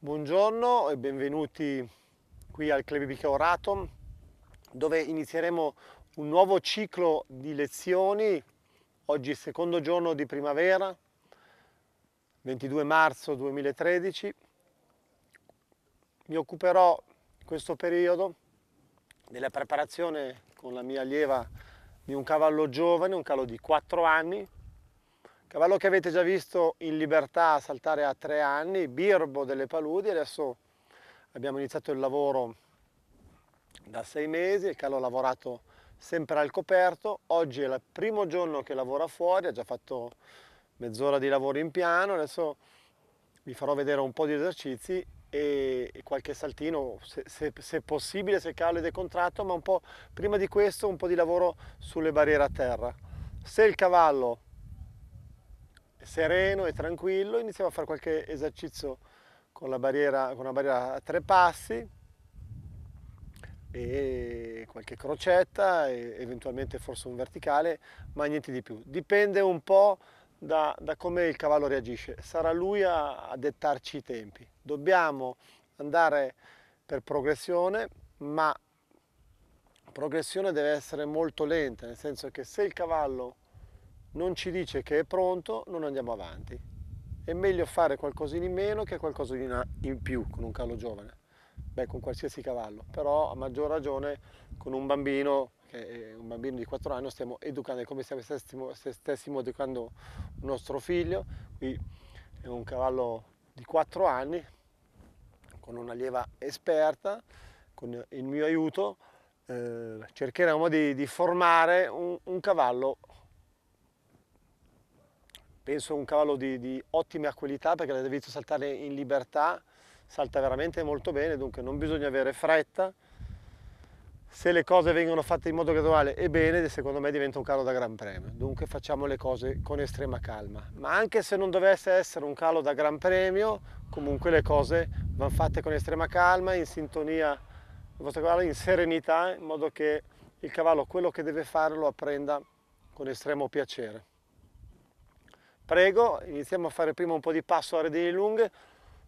Buongiorno e benvenuti qui al Clebibica Oratum dove inizieremo un nuovo ciclo di lezioni. Oggi è il secondo giorno di primavera, 22 marzo 2013. Mi occuperò in questo periodo della preparazione con la mia allieva di un cavallo giovane, un cavallo di 4 anni, Cavallo che avete già visto in libertà saltare a tre anni, birbo delle paludi, adesso abbiamo iniziato il lavoro da sei mesi, il cavallo ha lavorato sempre al coperto, oggi è il primo giorno che lavora fuori, ha già fatto mezz'ora di lavoro in piano, adesso vi farò vedere un po' di esercizi e qualche saltino se, se, se possibile se calo è decontratto, ma un po' prima di questo un po' di lavoro sulle barriere a terra se il cavallo sereno e tranquillo, iniziamo a fare qualche esercizio con, la barriera, con una barriera a tre passi e qualche crocetta, e eventualmente forse un verticale, ma niente di più. Dipende un po' da, da come il cavallo reagisce, sarà lui a, a dettarci i tempi. Dobbiamo andare per progressione, ma progressione deve essere molto lenta, nel senso che se il cavallo non ci dice che è pronto, non andiamo avanti. È meglio fare qualcosina in meno che qualcosina in più con un cavallo giovane. Beh, con qualsiasi cavallo, però a maggior ragione con un bambino, che è un bambino di 4 anni, stiamo educando, è come se stessimo, se stessimo educando un nostro figlio. Qui è un cavallo di 4 anni, con una lieva esperta, con il mio aiuto, eh, cercheremo di, di formare un, un cavallo penso un cavallo di, di ottima qualità perché l'avete visto saltare in libertà, salta veramente molto bene, dunque non bisogna avere fretta, se le cose vengono fatte in modo graduale e bene, secondo me diventa un calo da Gran Premio. Dunque facciamo le cose con estrema calma. Ma anche se non dovesse essere un calo da Gran Premio, comunque le cose vanno fatte con estrema calma, in sintonia, con il vostro cavallo in serenità, in modo che il cavallo quello che deve fare lo apprenda con estremo piacere. Prego, iniziamo a fare prima un po' di passo a redini lunghe.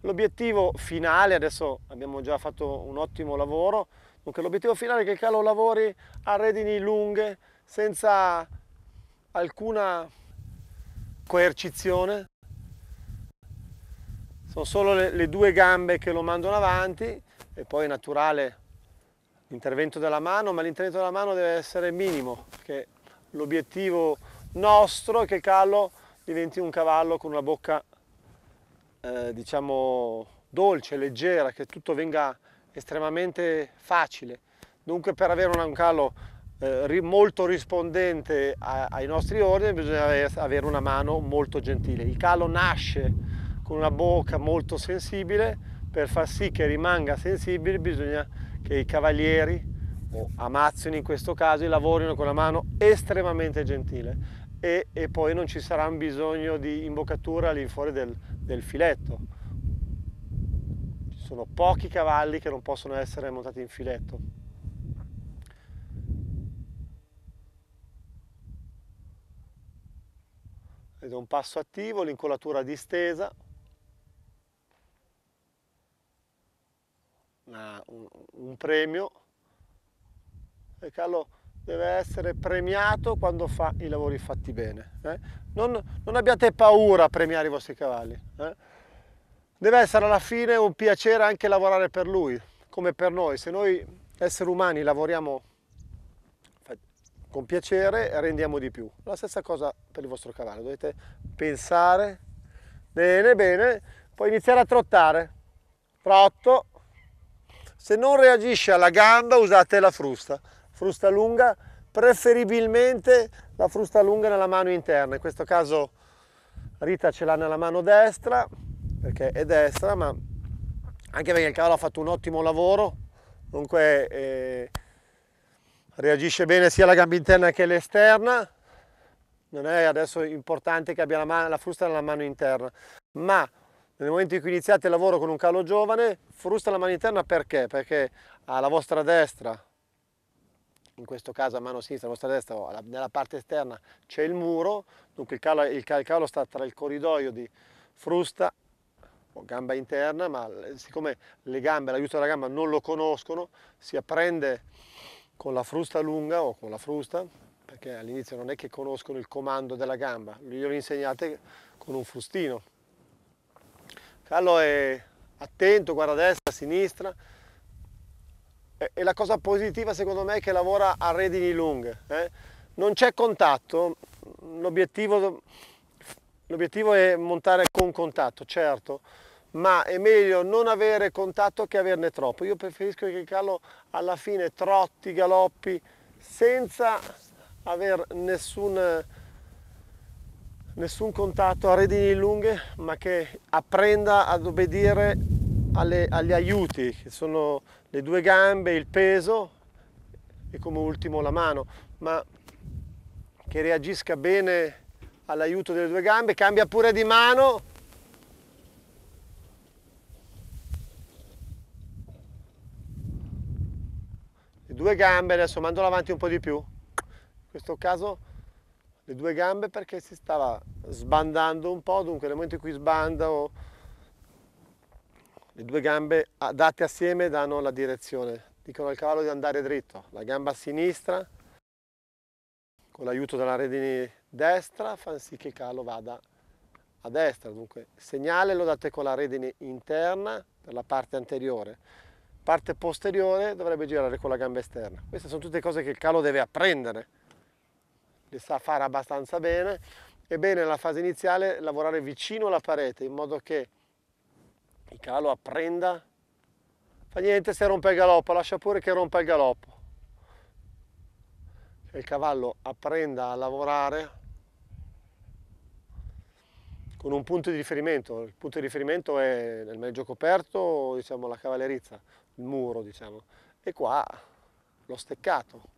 L'obiettivo finale, adesso abbiamo già fatto un ottimo lavoro, dunque l'obiettivo finale è che il calo lavori a redini lunghe senza alcuna coercizione. Sono solo le, le due gambe che lo mandano avanti e poi è naturale l'intervento della mano, ma l'intervento della mano deve essere minimo, perché l'obiettivo nostro è che il calo diventi un cavallo con una bocca eh, diciamo dolce, leggera, che tutto venga estremamente facile. Dunque per avere un cavallo eh, molto rispondente a, ai nostri ordini bisogna avere una mano molto gentile. Il cavallo nasce con una bocca molto sensibile, per far sì che rimanga sensibile bisogna che i cavalieri o amazzoni in questo caso lavorino con la mano estremamente gentile e, e poi non ci sarà bisogno di imboccatura all'infuori del, del filetto. Ci sono pochi cavalli che non possono essere montati in filetto. Vedo un passo attivo, l'incolatura distesa, una, un, un premio. E Carlo deve essere premiato quando fa i lavori fatti bene. Eh? Non, non, abbiate paura a premiare i vostri cavalli. Eh? Deve essere alla fine un piacere anche lavorare per lui, come per noi. Se noi esseri umani lavoriamo con piacere rendiamo di più. La stessa cosa per il vostro cavallo, dovete pensare bene bene, poi iniziare a trottare. Trotto. Se non reagisce alla gamba usate la frusta, frusta lunga preferibilmente la frusta lunga nella mano interna, in questo caso Rita ce l'ha nella mano destra, perché è destra, ma anche perché il cavallo ha fatto un ottimo lavoro, dunque eh, reagisce bene sia la gamba interna che l'esterna, non è adesso importante che abbia la, mano, la frusta nella mano interna, ma nel momento in cui iniziate il lavoro con un calo giovane, frusta la mano interna perché? Perché alla vostra destra in questo caso a mano sinistra, a vostra destra, nella parte esterna c'è il muro, dunque il cavolo, il cavolo sta tra il corridoio di frusta o gamba interna, ma siccome le gambe, l'aiuto della gamba non lo conoscono, si apprende con la frusta lunga o con la frusta, perché all'inizio non è che conoscono il comando della gamba, glielo insegnate con un frustino. Il Carlo è attento, guarda a destra, a sinistra, e la cosa positiva secondo me è che lavora a redini lunghe. Eh? Non c'è contatto, l'obiettivo, l'obiettivo è montare con contatto, certo, ma è meglio non avere contatto che averne troppo. Io preferisco che il cavallo alla fine trotti, galoppi, senza avere nessun, nessun contatto a redini lunghe, ma che apprenda ad obbedire alle, agli aiuti, che sono le due gambe, il peso e come ultimo la mano, ma che reagisca bene all'aiuto delle due gambe, cambia pure di mano. Le due gambe, adesso mando avanti un po' di più. In questo caso le due gambe perché si stava sbandando un po', dunque nel momento in cui sbanda le due gambe ah, date assieme danno la direzione, dicono al cavallo di andare dritto, la gamba a sinistra con l'aiuto della redini destra fa sì che il cavallo vada a destra, dunque segnale lo date con la redine interna per la parte anteriore, parte posteriore dovrebbe girare con la gamba esterna. Queste sono tutte cose che il calo deve apprendere, le sa fare abbastanza bene, Ebbene, nella fase iniziale lavorare vicino alla parete in modo che il calo apprenda fa niente se rompe il galoppo lascia pure che rompa il galoppo che il cavallo apprenda a lavorare con un punto di riferimento il punto di riferimento è nel mezzo coperto diciamo la cavallerizza il muro diciamo e qua l'ho steccato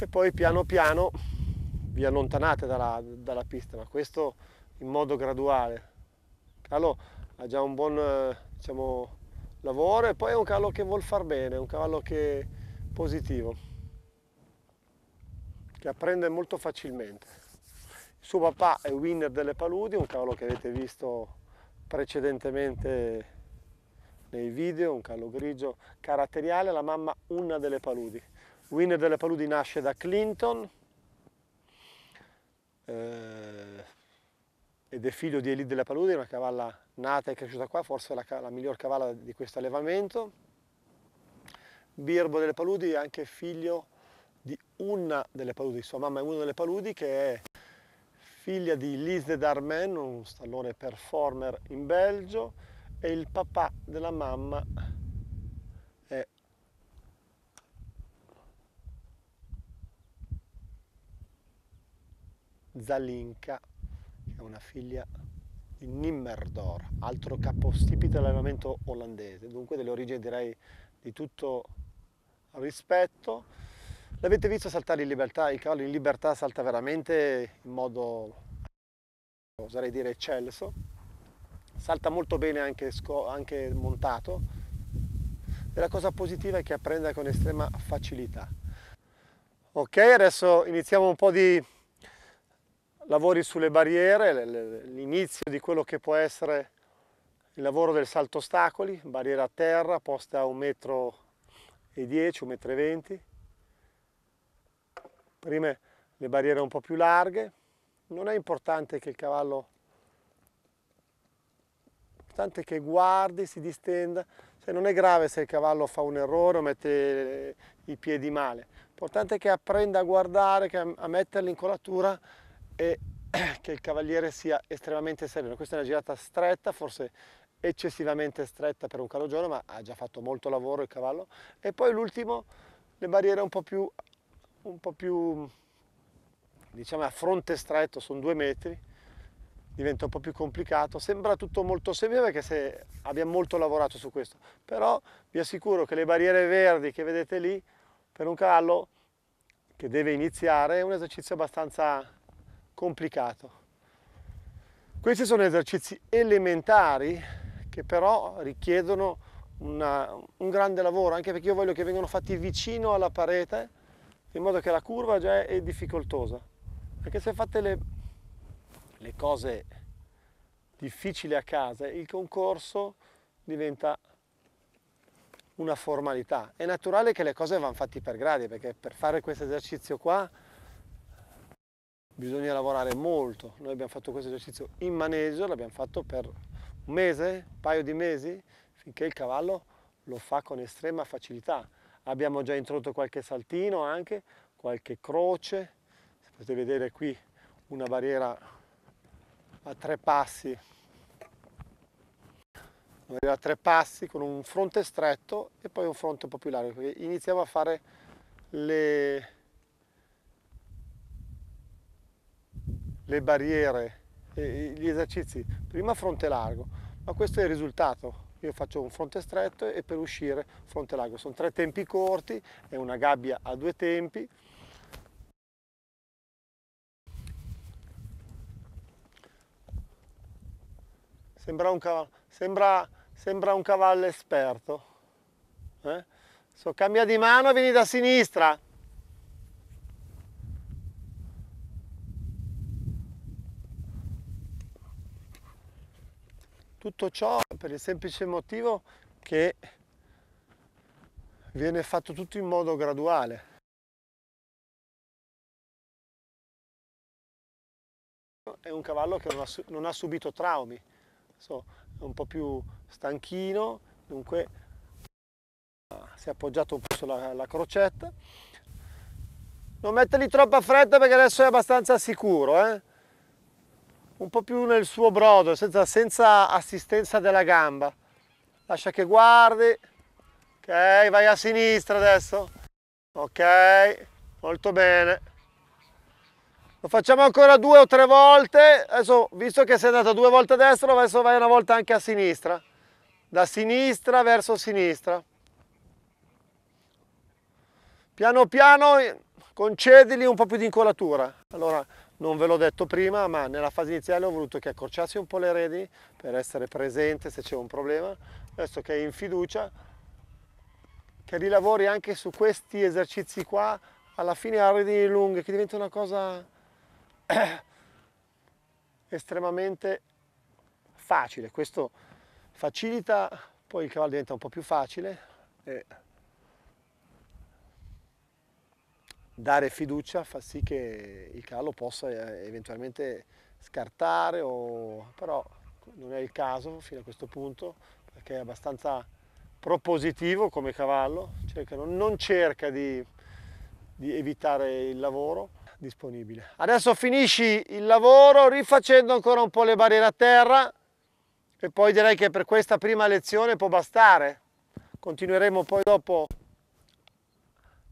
e poi piano piano vi allontanate dalla, dalla pista ma questo in modo graduale cavallo ha già un buon diciamo, lavoro e poi è un cavallo che vuol far bene, è un cavallo che è positivo, che apprende molto facilmente. Il suo papà è winner delle paludi, un cavallo che avete visto precedentemente nei video, un cavallo grigio caratteriale, la mamma una delle paludi. Winner delle paludi nasce da Clinton, eh, ed è figlio di Elite della Palude, una cavalla nata e cresciuta qua, forse la, la miglior cavalla di questo allevamento. Birbo delle Paludi è anche figlio di una delle Paludi, sua mamma è una delle Paludi che è figlia di Lise d'Armen, un stallone performer in Belgio, e il papà della mamma è Zalinka è una figlia di Nimmerdor, altro capostipite dell'allenamento olandese, dunque delle origini direi di tutto rispetto. L'avete visto saltare in libertà, il cavallo in libertà salta veramente in modo, oserei dire, eccelso. Salta molto bene anche, anche montato. E la cosa positiva è che apprende con estrema facilità. Ok, adesso iniziamo un po' di lavori sulle barriere, l'inizio di quello che può essere il lavoro del salto ostacoli, barriera a terra, posta a 1,10 m, 1,20 m. Prima le barriere un po' più larghe. Non è importante che il cavallo importante che guardi, si distenda, cioè, non è grave se il cavallo fa un errore o mette i piedi male, l'importante è che apprenda a guardare, a metterli in colatura e che il cavaliere sia estremamente sereno. Questa è una girata stretta, forse eccessivamente stretta per un giorno, ma ha già fatto molto lavoro il cavallo. E poi l'ultimo, le barriere un po' più, un po più diciamo a fronte stretto, sono due metri, diventa un po' più complicato. Sembra tutto molto semplice perché abbiamo molto lavorato su questo, però vi assicuro che le barriere verdi che vedete lì, per un cavallo che deve iniziare, è un esercizio abbastanza complicato. Questi sono esercizi elementari che però richiedono una, un grande lavoro, anche perché io voglio che vengano fatti vicino alla parete, in modo che la curva già è difficoltosa. Perché se fate le, le cose difficili a casa, il concorso diventa una formalità. È naturale che le cose vanno fatte per gradi, perché per fare questo esercizio qua bisogna lavorare molto. Noi abbiamo fatto questo esercizio in maneggio, l'abbiamo fatto per un mese, un paio di mesi, finché il cavallo lo fa con estrema facilità. Abbiamo già introdotto qualche saltino anche, qualche croce, se potete vedere qui una barriera a tre passi, una barriera a tre passi con un fronte stretto e poi un fronte un po' più largo, iniziamo a fare le, le barriere, gli esercizi, prima fronte largo, ma questo è il risultato. Io faccio un fronte stretto e per uscire fronte largo. Sono tre tempi corti, è una gabbia a due tempi. Sembra un cavallo, sembra, sembra un cavallo esperto. Eh? So, cambia di mano vieni da sinistra. tutto ciò per il semplice motivo che viene fatto tutto in modo graduale. È un cavallo che non ha, non ha subito traumi, so, è un po' più stanchino, dunque si è appoggiato un po' sulla la crocetta. Non mettergli troppa fretta perché adesso è abbastanza sicuro. Eh? un po' più nel suo brodo, senza, senza assistenza della gamba. Lascia che guardi. Ok, vai a sinistra adesso. Ok, molto bene. Lo facciamo ancora due o tre volte. Adesso, visto che sei andato due volte a destra, adesso vai una volta anche a sinistra. Da sinistra verso sinistra. Piano piano concedili un po' più di incolatura. Allora, non ve l'ho detto prima, ma nella fase iniziale ho voluto che accorciassi un po' le reni per essere presente se c'è un problema. Adesso che è in fiducia, che rilavori anche su questi esercizi qua, alla fine a redini lunghe, che diventa una cosa estremamente facile. Questo facilita, poi il cavallo diventa un po' più facile. E dare fiducia fa sì che il cavallo possa eh, eventualmente scartare, o... però non è il caso fino a questo punto perché è abbastanza propositivo come cavallo, cerca, cioè non cerca di, di evitare il lavoro disponibile. Adesso finisci il lavoro rifacendo ancora un po' le barriere a terra e poi direi che per questa prima lezione può bastare. Continueremo poi dopo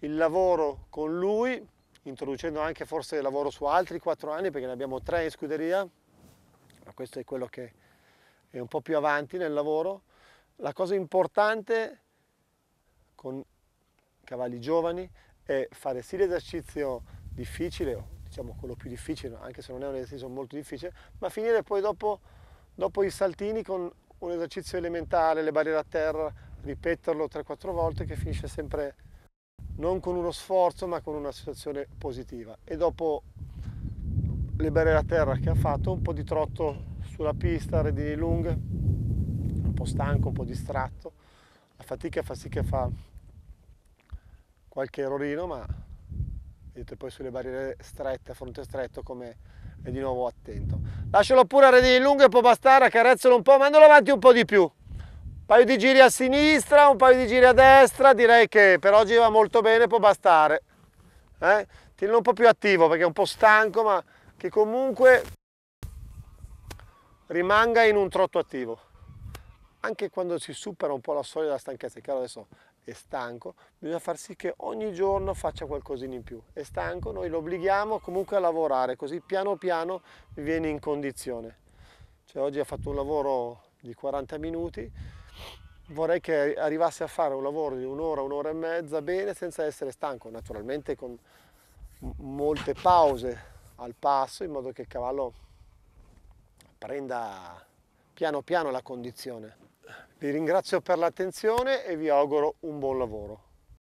il lavoro con lui, introducendo anche forse il lavoro su altri quattro anni, perché ne abbiamo tre in scuderia, ma questo è quello che è un po' più avanti nel lavoro. La cosa importante con cavalli giovani è fare sì l'esercizio difficile, diciamo quello più difficile, anche se non è un esercizio molto difficile, ma finire poi dopo, dopo i saltini con un esercizio elementare, le barriere a terra, ripeterlo 3-4 volte che finisce sempre non con uno sforzo ma con una situazione positiva e dopo le liberare la terra che ha fatto un po' di trotto sulla pista, redini lunghe, un po' stanco, un po' distratto, la fatica fa sì che fa qualche errorino ma vedete poi sulle barriere strette, a fronte stretto come è di nuovo attento. Lascialo pure a redini lunghe, può bastare, accarezzalo un po', mandalo avanti un po' di più paio di giri a sinistra, un paio di giri a destra, direi che per oggi va molto bene, può bastare. Eh? Tienilo un po' più attivo perché è un po' stanco, ma che comunque rimanga in un trotto attivo. Anche quando si supera un po' la soglia della stanchezza, è chiaro adesso è stanco, bisogna far sì che ogni giorno faccia qualcosina in più. È stanco, noi lo obblighiamo comunque a lavorare, così piano piano viene in condizione. Cioè oggi ha fatto un lavoro di 40 minuti, vorrei che arrivasse a fare un lavoro di un'ora, un'ora e mezza bene senza essere stanco, naturalmente con molte pause al passo in modo che il cavallo prenda piano piano la condizione. Vi ringrazio per l'attenzione e vi auguro un buon lavoro.